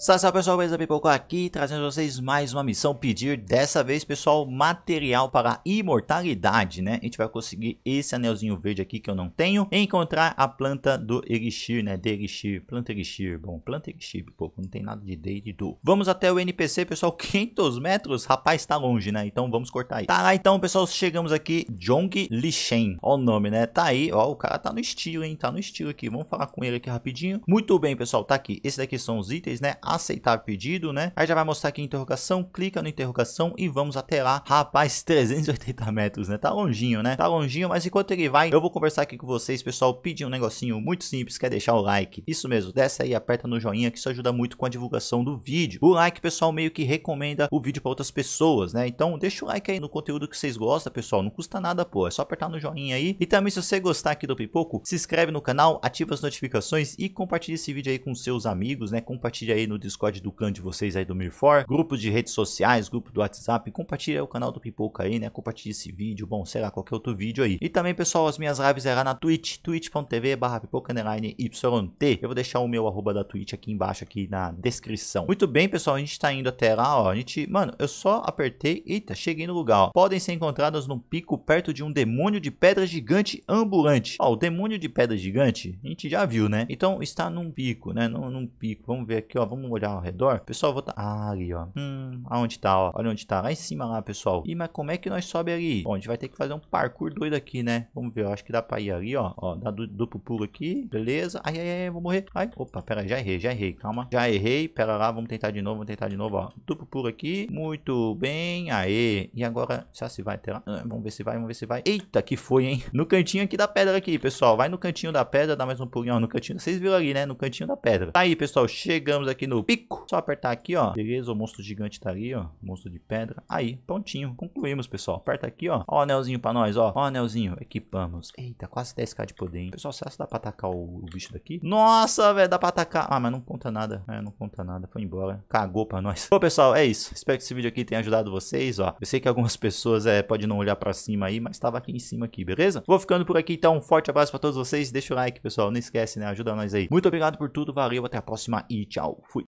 Salve, salve pessoal, beleza? Pipoco aqui, trazendo vocês mais uma missão pedir, dessa vez pessoal, material para imortalidade, né? A gente vai conseguir esse anelzinho verde aqui que eu não tenho, encontrar a planta do Elixir, né? De Elixir, planta Elixir, bom, planta Elixir, Pipoco, não tem nada de D de do. Vamos até o NPC, pessoal, 500 metros, rapaz, tá longe, né? Então vamos cortar aí. Tá lá então, pessoal, chegamos aqui, Jong Lishen, ó o nome, né? Tá aí, ó, o cara tá no estilo, hein? Tá no estilo aqui, vamos falar com ele aqui rapidinho. Muito bem, pessoal, tá aqui, esses daqui são os itens, né? aceitar pedido, né? Aí já vai mostrar aqui interrogação, clica no interrogação e vamos até lá. Rapaz, 380 metros, né? Tá longinho, né? Tá longinho, mas enquanto ele vai, eu vou conversar aqui com vocês, pessoal, pedir um negocinho muito simples, que é deixar o like. Isso mesmo, desce aí, aperta no joinha, que isso ajuda muito com a divulgação do vídeo. O like, pessoal, meio que recomenda o vídeo para outras pessoas, né? Então, deixa o like aí no conteúdo que vocês gostam, pessoal, não custa nada, pô, é só apertar no joinha aí. E também, se você gostar aqui do Pipoco, se inscreve no canal, ativa as notificações e compartilha esse vídeo aí com seus amigos, né? Compartilha aí no Discord do clã de vocês aí do Mirfor, grupo de redes sociais, grupo do WhatsApp, compartilha o canal do Pipoca aí, né? Compartilha esse vídeo, bom, sei lá, qualquer outro vídeo aí. E também, pessoal, as minhas lives será é na Twitch, twitch.tv barra pipoca__yt. Eu vou deixar o meu arroba da Twitch aqui embaixo, aqui na descrição. Muito bem, pessoal, a gente tá indo até lá, ó. A gente, mano, eu só apertei, eita, cheguei no lugar, ó. Podem ser encontradas num pico perto de um demônio de pedra gigante ambulante. Ó, o demônio de pedra gigante, a gente já viu, né? Então, está num pico, né? Num, num pico. Vamos ver aqui, ó. Vamos vamos olhar ao redor. Pessoal, vou tá... Ah, ali, ó. Hum, aonde tá, ó. Olha onde tá. Lá em cima, lá, pessoal. Ih, mas como é que nós sobe ali? Bom, a gente vai ter que fazer um parkour doido aqui, né? Vamos ver, eu acho que dá pra ir ali, ó. Ó, dá duplo pulo aqui. Beleza. Ai, ai, ai, vou morrer. Ai, opa, pera, já errei, já errei. Calma. Já errei. Pera lá, vamos tentar de novo, vamos tentar de novo, ó. Duplo pulo aqui. Muito bem. Aê. E agora, será se vai ter lá? Ah, vamos ver se vai, vamos ver se vai. Eita, que foi, hein? No cantinho aqui da pedra aqui, pessoal. Vai no cantinho da pedra, dá mais um pulinho, ó. No cantinho. Vocês viram ali, né? No cantinho da pedra. Tá aí, pessoal. Chegamos aqui no o pico. Só apertar aqui, ó. Beleza, o monstro gigante tá ali, ó. Monstro de pedra. Aí, prontinho. Concluímos, pessoal. Aperta aqui, ó. Ó o anelzinho pra nós, ó. Ó o anelzinho. Equipamos. Eita, quase 10k de poder, hein? Pessoal, será que dá pra atacar o, o bicho daqui? Nossa, velho, dá pra atacar. Ah, mas não conta nada. É, não conta nada. Foi embora. Cagou pra nós. Bom, pessoal, é isso. Espero que esse vídeo aqui tenha ajudado vocês, ó. Eu sei que algumas pessoas é, podem não olhar pra cima aí, mas tava aqui em cima aqui, beleza? Vou ficando por aqui, então. Um forte abraço pra todos vocês. Deixa o like, pessoal. Não esquece, né? Ajuda nós aí. Muito obrigado por tudo. Valeu, até a próxima e tchau. Fui.